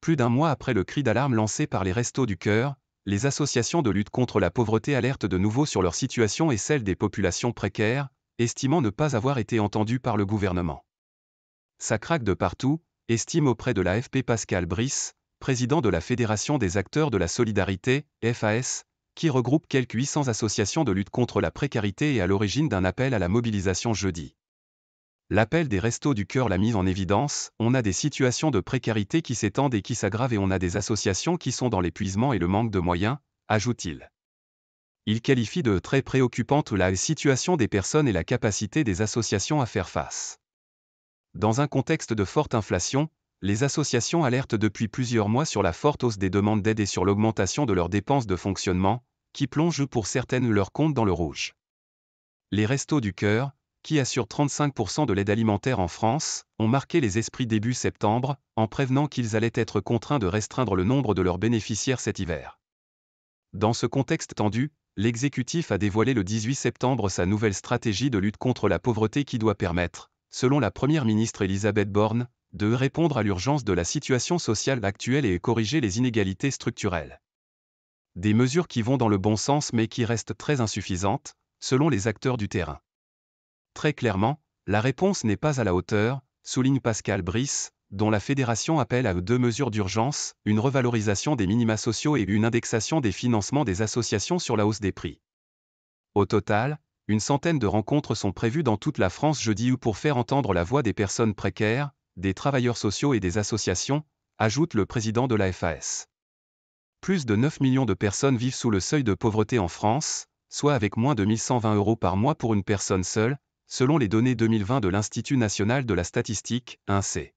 plus d'un mois après le cri d'alarme lancé par les Restos du Cœur, les associations de lutte contre la pauvreté alertent de nouveau sur leur situation et celle des populations précaires, estimant ne pas avoir été entendues par le gouvernement. Ça craque de partout, estime auprès de la FP Pascal Brice, président de la Fédération des acteurs de la solidarité, FAS, qui regroupe quelques 800 associations de lutte contre la précarité et à l'origine d'un appel à la mobilisation jeudi. L'appel des Restos du Cœur l'a mise en évidence, on a des situations de précarité qui s'étendent et qui s'aggravent et on a des associations qui sont dans l'épuisement et le manque de moyens, ajoute-t-il. Il qualifie de très préoccupante la situation des personnes et la capacité des associations à faire face. Dans un contexte de forte inflation, les associations alertent depuis plusieurs mois sur la forte hausse des demandes d'aide et sur l'augmentation de leurs dépenses de fonctionnement, qui plongent pour certaines leurs comptes dans le rouge. Les restos du cœur, qui assure 35% de l'aide alimentaire en France, ont marqué les esprits début septembre, en prévenant qu'ils allaient être contraints de restreindre le nombre de leurs bénéficiaires cet hiver. Dans ce contexte tendu, l'exécutif a dévoilé le 18 septembre sa nouvelle stratégie de lutte contre la pauvreté qui doit permettre, selon la Première ministre Elisabeth Borne, de répondre à l'urgence de la situation sociale actuelle et corriger les inégalités structurelles. Des mesures qui vont dans le bon sens mais qui restent très insuffisantes, selon les acteurs du terrain. Très clairement, la réponse n'est pas à la hauteur, souligne Pascal Brice, dont la Fédération appelle à deux mesures d'urgence, une revalorisation des minima sociaux et une indexation des financements des associations sur la hausse des prix. Au total, une centaine de rencontres sont prévues dans toute la France jeudi ou pour faire entendre la voix des personnes précaires, des travailleurs sociaux et des associations, ajoute le président de la FAS. Plus de 9 millions de personnes vivent sous le seuil de pauvreté en France, soit avec moins de 1120 euros par mois pour une personne seule, selon les données 2020 de l'Institut national de la statistique, 1